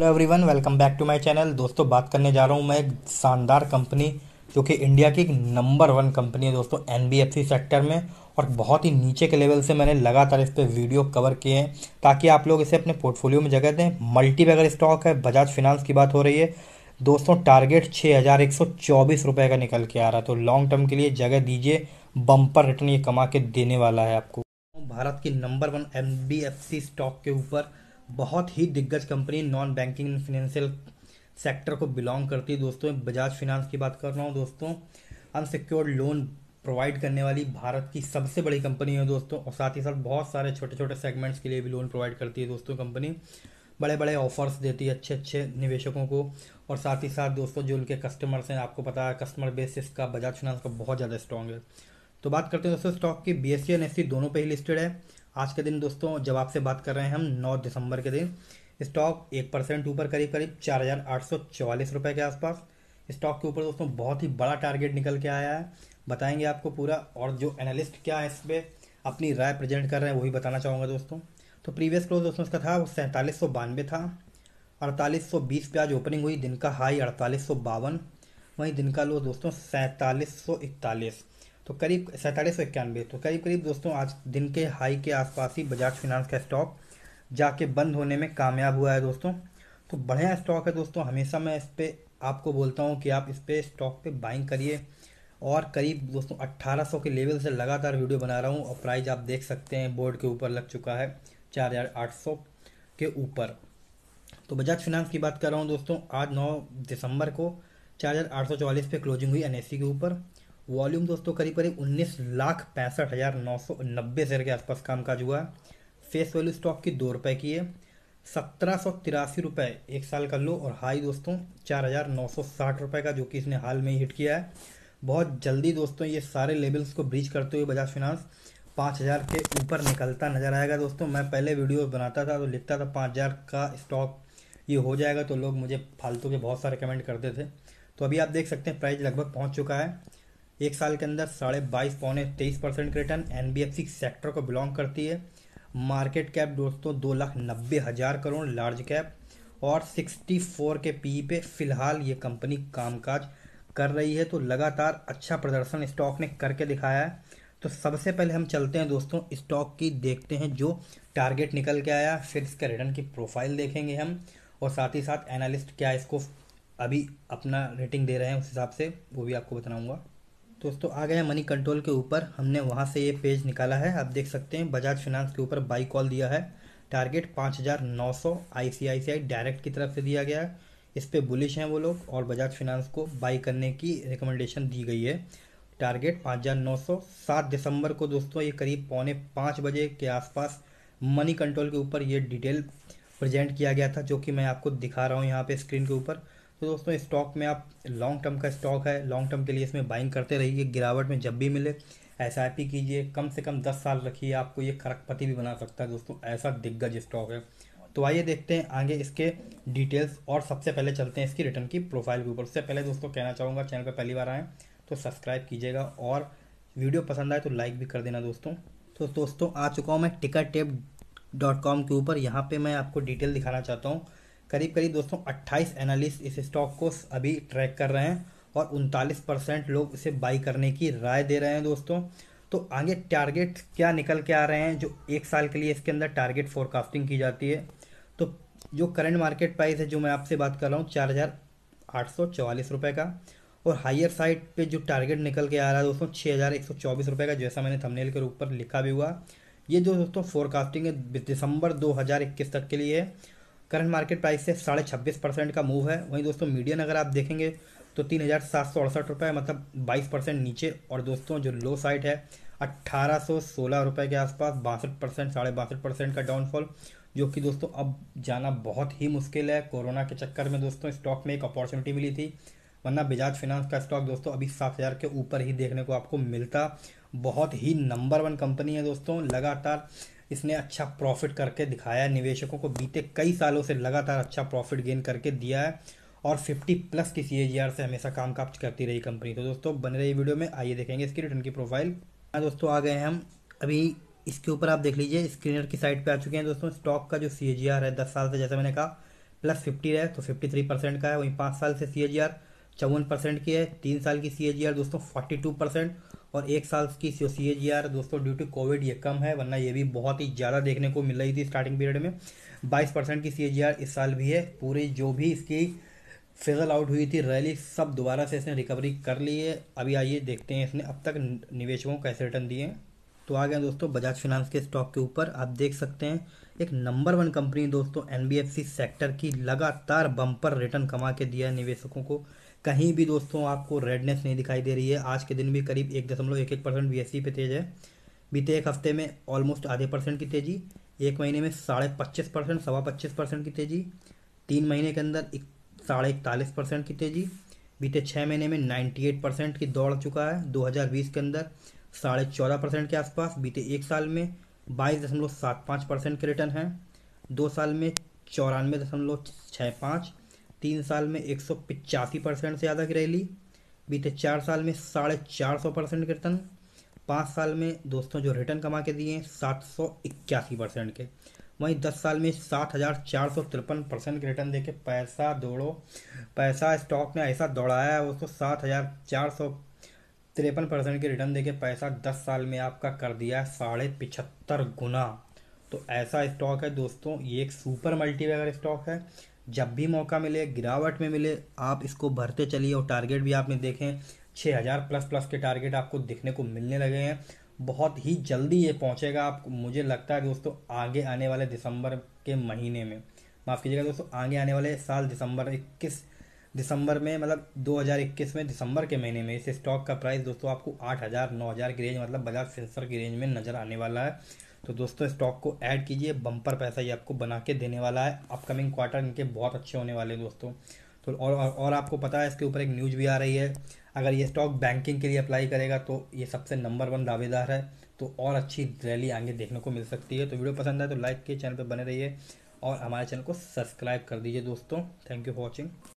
hello everyone welcome back to my channel दोस्तों बात करने जा रहा हूँ मैं एक शानदार कंपनी जो कि इंडिया की एक नंबर वन कंपनी है दोस्तों एनबीएफसी सेक्टर में और बहुत ही नीचे के लेवल से मैंने लगातार इस पर वीडियो कवर किए हैं ताकि आप लोग इसे अपने पोर्टफोलियो में जगह दें मल्टी बैगर स्टॉक है बजाज फिनांस की बात हो रही है दोस्तों टारगेट छः हज़ार का निकल के आ रहा है तो लॉन्ग टर्म के लिए जगह दीजिए बम्पर रिटर्न ये कमा के देने वाला है आपको भारत की नंबर वन एम स्टॉक के ऊपर बहुत ही दिग्गज company non banking financial sector को बिलोंग करती है दोस्तों बजाज फिनांस की बात कर रहा हूँ दोस्तों अनसिक्योर्ड लोन प्रोवाइड करने वाली भारत की सबसे बड़ी कंपनी है दोस्तों और साथ ही साथ बहुत सारे छोटे छोटे सेगमेंट्स के लिए भी लोन प्रोवाइड करती है दोस्तों कंपनी बड़े बड़े ऑफर्स देती है अच्छे अच्छे निवेशकों को और साथ ही साथ दोस्तों जो उनके कस्टमर्स हैं आपको पता है कस्टमर बेस इसका बजाज फिनांस का बहुत ज़्यादा स्ट्रॉन्ग है तो बात करते हैं दोस्तों स्टॉक की B S E N S E दोनों पे ही लिस्टेड है आज के दिन दोस्तों जब आपसे बात कर रहे हैं हम नौ दिसंबर के दिन स्टॉक एक परसेंट ऊपर करीब करीब चार हज़ार आठ सौ चवालीस रुपये के आसपास स्टॉक के ऊपर दोस्तों बहुत ही बड़ा टारगेट निकल के आया है बताएंगे आपको पूरा और जो एनालिस्ट क्या है इस पर अपनी राय प्रेजेंट कर रहे हैं वही बताना चाहूँगा दोस्तों तो प्रीवियस क्लोज दोस्तों इसका था वो सैंतालीस सौ बानवे था अड़तालीस सौ बीस पे आज ओपनिंग हुई दिन का हाई अड़तालीस सौ बावन वहीं दिन का लो दोस्तों सैंतालीस सौ इकतालीस तो करीब सैंतालीस सौ इक्यानवे तो करीब करीब दोस्तों आज दिन के हाई के आसपास ही बजाज फिनांस का स्टॉक जाके बंद होने में कामयाब हुआ है दोस्तों तो बढ़िया स्टॉक है दोस्तों हमेशा मैं इस पर आपको बोलता हूँ कि आप इस पर स्टॉक पे बाइंग करिए और करीब दोस्तों 1800 के लेवल से लगातार वीडियो बना रहा हूँ और प्राइस आप देख सकते हैं बोर्ड के ऊपर लग चुका है चार के ऊपर तो बजाज फिनांस की बात कर रहा हूँ दोस्तों आज 9 दिसंबर को 4844 पे क्लोजिंग हुई एनएससी के ऊपर वॉल्यूम दोस्तों करीब करीब उन्नीस लाख पैंसठ हज़ार नौ सौ नब्बे शेयर के आसपास काम काज हुआ फेस वैल्यू स्टॉक की दो रुपये की है सत्रह सौ तिरासी रुपये एक साल का लो और हाई दोस्तों चार हज़ार नौ सौ साठ रुपये का जो कि इसने हाल में ही हिट किया है बहुत जल्दी दोस्तों ये सारे लेवल्स को ब्रीच करते हुए बजाज फिनांस पाँच हज़ार के ऊपर निकलता नज़र आएगा दोस्तों मैं पहले वीडियो बनाता था तो लिखता था पाँच हज़ार का स्टॉक ये हो जाएगा तो लोग मुझे फालतू के बहुत सारे कमेंट करते थे तो अभी आप देख सकते हैं प्राइस लगभग पहुँच चुका है एक साल के अंदर साढ़े बाईस पौने तेईस परसेंट के रिटर्न एन सेक्टर को बिलोंग करती है मार्केट कैप दोस्तों दो लाख नब्बे हज़ार करोड़ लार्ज कैप और सिक्सटी फोर के पी e पे फिलहाल ये कंपनी कामकाज कर रही है तो लगातार अच्छा प्रदर्शन स्टॉक ने करके दिखाया है तो सबसे पहले हम चलते हैं दोस्तों स्टॉक की देखते हैं जो टारगेट निकल के आया फिर इसके रिटर्न की प्रोफाइल देखेंगे हम और साथ ही साथ एनालिस्ट क्या इसको अभी अपना रेटिंग दे रहे हैं उस हिसाब से वो भी आपको बताऊँगा दोस्तों आ गया मनी कंट्रोल के ऊपर हमने वहाँ से ये पेज निकाला है आप देख सकते हैं बजाज फिनांस के ऊपर बाई कॉल दिया है टारगेट पाँच हज़ार नौ सौ आई सी आई सी आई डायरेक्ट की तरफ से दिया गया है इस पर बुलिश हैं वो लोग और बजाज फिनांस को बाई करने की रिकमेंडेशन दी गई है टारगेट पाँच हज़ार नौ सौ सात दिसंबर को दोस्तों ये करीब पौने पाँच बजे के आसपास मनी कंट्रोल के ऊपर ये डिटेल प्रेजेंट किया गया था जो कि मैं आपको दिखा रहा हूँ यहाँ पे स्क्रीन के ऊपर तो दोस्तों स्टॉक में आप लॉन्ग टर्म का स्टॉक है लॉन्ग टर्म के लिए इसमें बाइंग करते रहिए गिरावट में जब भी मिले एस आई पी कीजिए कम से कम दस साल रखिए आपको ये खरकपति भी बना सकता है दोस्तों ऐसा दिग्गज स्टॉक है तो आइए देखते हैं आगे इसके डिटेल्स और सबसे पहले चलते हैं इसकी रिटर्न की प्रोफाइल के ऊपर उससे पहले दोस्तों कहना चाहूँगा चैनल पर पहली बार आएँ तो सब्सक्राइब कीजिएगा और वीडियो पसंद आए तो लाइक भी कर देना दोस्तों तो दोस्तों आ चुका हूँ मैं टिकट टेप डॉट कॉम के ऊपर यहाँ पे मैं आपको डिटेल दिखाना चाहता हूँ करीब करीब दोस्तों 28 एनालिस्ट इस स्टॉक को अभी ट्रैक कर रहे हैं और उनतालीस परसेंट लोग इसे बाई करने की राय दे रहे हैं दोस्तों तो आगे टारगेट क्या निकल के आ रहे हैं जो एक साल के लिए इसके अंदर टारगेट फोरकास्टिंग की जाती है तो जो करंट मार्केट प्राइस है जो मैं आपसे बात कर रहा हूँ चार हज़ार आठ सौ रुपये का और हायर साइड पे जो टारगेट निकल के आ रहा है दोस्तों छः हज़ार एक सौ चौबीस रुपये का जैसा मैंने थंबनेल के ऊपर लिखा भी हुआ ये जो दोस्तों फोरकास्टिंग है दिसंबर दो हज़ार इक्कीस तक के लिए है करंट मार्केट प्राइस से साढ़े छब्बीस परसेंट का मूव है वहीं दोस्तों मीडियन अगर आप देखेंगे तो तीन हज़ार सात सौ अड़सठ रुपये मतलब बाईस परसेंट नीचे और दोस्तों जो लो साइट है अट्ठारह सौ सोलह रुपये के आसपास बासठ परसेंट साढ़े बासठ परसेंट का डाउनफॉल जो कि दोस्तों अब जाना बहुत ही मुश्किल है कोरोना के चक्कर में दोस्तों स्टॉक में एक अपॉर्चुनिटी मिली थी वरना बजाज फिनांस का स्टॉक दोस्तों अभी सात हज़ार के ऊपर ही देखने को आपको मिलता बहुत ही नंबर वन कंपनी है दोस्तों लगातार इसने अच्छा प्रॉफिट करके दिखाया है निवेशकों को बीते कई सालों से लगातार अच्छा प्रॉफिट गेन करके दिया है और 50 प्लस की सी से हमेशा काम काज करती रही कंपनी तो दोस्तों बने रही वीडियो में आइए देखेंगे इसकी रिटर्न की प्रोफाइल हाँ दोस्तों आ गए हैं हम अभी इसके ऊपर आप देख लीजिए स्क्रीनर की साइड पे आ चुके हैं दोस्तों स्टॉक का जो सी है दस साल से जैसे मैंने कहा प्लस फिफ्टी है तो फिफ्टी थ्री परसेंट का है वहीं पाँच साल से सी ए जी आर चौवन परसेंट की है तीन साल की सी जी आर दोस्तों फोर्टी टू परसेंट और एक साल की सी दोस्तों ड्यू टू कोविड ये कम है वरना ये भी बहुत ही ज़्यादा देखने को मिल रही थी स्टार्टिंग पीरियड में बाईस परसेंट की सी इस साल भी है पूरी जो भी इसकी फिजल आउट हुई थी रैली सब दोबारा से इसने रिकवरी कर ली है अभी आइए देखते हैं इसने अब तक निवेशकों को कैसे रिटर्न दिए हैं तो आ गए दोस्तों बजाज फिनांस के स्टॉक के ऊपर आप देख सकते हैं एक नंबर वन कंपनी दोस्तों एन सेक्टर की लगातार बम्पर रिटर्न कमा के दिया है निवेशकों को कहीं भी दोस्तों आपको रेडनेस नहीं दिखाई दे रही है आज के दिन भी करीब एक दशमलव एक एक परसेंट बी पे तेज़ है बीते एक हफ्ते में ऑलमोस्ट आधे परसेंट की तेज़ी एक महीने में साढ़े पच्चीस परसेंट सवा पच्चीस परसेंट की तेज़ी तीन महीने के अंदर एक साढ़े इकतालीस परसेंट की तेज़ी बीते छः महीने में नाइन्टी एट परसेंट की दौड़ चुका है दो हज़ार बीस के अंदर साढ़े चौदह परसेंट के आसपास बीते एक साल में बाईस दशमलव सात पाँच परसेंट के रिटर्न हैं दो साल में चौरानवे दशमलव छः पाँच तीन साल में एक सौ पिचासी परसेंट से ज़्यादा की रैली बीते चार साल में साढ़े चार सौ परसेंट कीर्तन पाँच साल में दोस्तों जो रिटर्न कमा के दिए हैं सात सौ इक्यासी परसेंट के वहीं दस साल में सात हज़ार चार सौ तिरपन परसेंट के रिटर्न देके पैसा दौड़ो पैसा स्टॉक में ऐसा दौड़ाया है उसको सात हज़ार चार सौ तिरपन परसेंट के रिटर्न देके पैसा दस साल में आपका कर दिया है साढ़े पिछहत्तर गुना तो ऐसा स्टॉक है दोस्तों ये एक सुपर मल्टीबैगर स्टॉक है जब भी मौका मिले गिरावट में मिले आप इसको भरते चलिए और टारगेट भी आपने देखें छः हज़ार प्लस प्लस के टारगेट आपको देखने को मिलने लगे हैं बहुत ही जल्दी ये पहुंचेगा आप मुझे लगता है दोस्तों आगे आने वाले दिसंबर के महीने में माफ़ कीजिएगा दोस्तों आगे आने वाले साल दिसंबर इक्कीस दिसंबर में मतलब 2021 में दिसंबर के महीने में इस स्टॉक का प्राइस दोस्तों आपको 8000 9000 की रेंज मतलब बाजार सेंसर की रेंज में नज़र आने वाला है तो दोस्तों स्टॉक को ऐड कीजिए बम्पर पैसा ये आपको बना के देने वाला है अपकमिंग क्वार्टर इनके बहुत अच्छे होने वाले हैं दोस्तों तो और और आपको पता है इसके ऊपर एक न्यूज़ भी आ रही है अगर ये स्टॉक बैंकिंग के लिए अप्लाई करेगा तो ये सबसे नंबर वन दावेदार है तो और अच्छी रैली आगे देखने को मिल सकती है तो वीडियो पसंद आए तो लाइक के चैनल पर बने रहिए और हमारे चैनल को सब्सक्राइब कर दीजिए दोस्तों थैंक यू फॉर वॉचिंग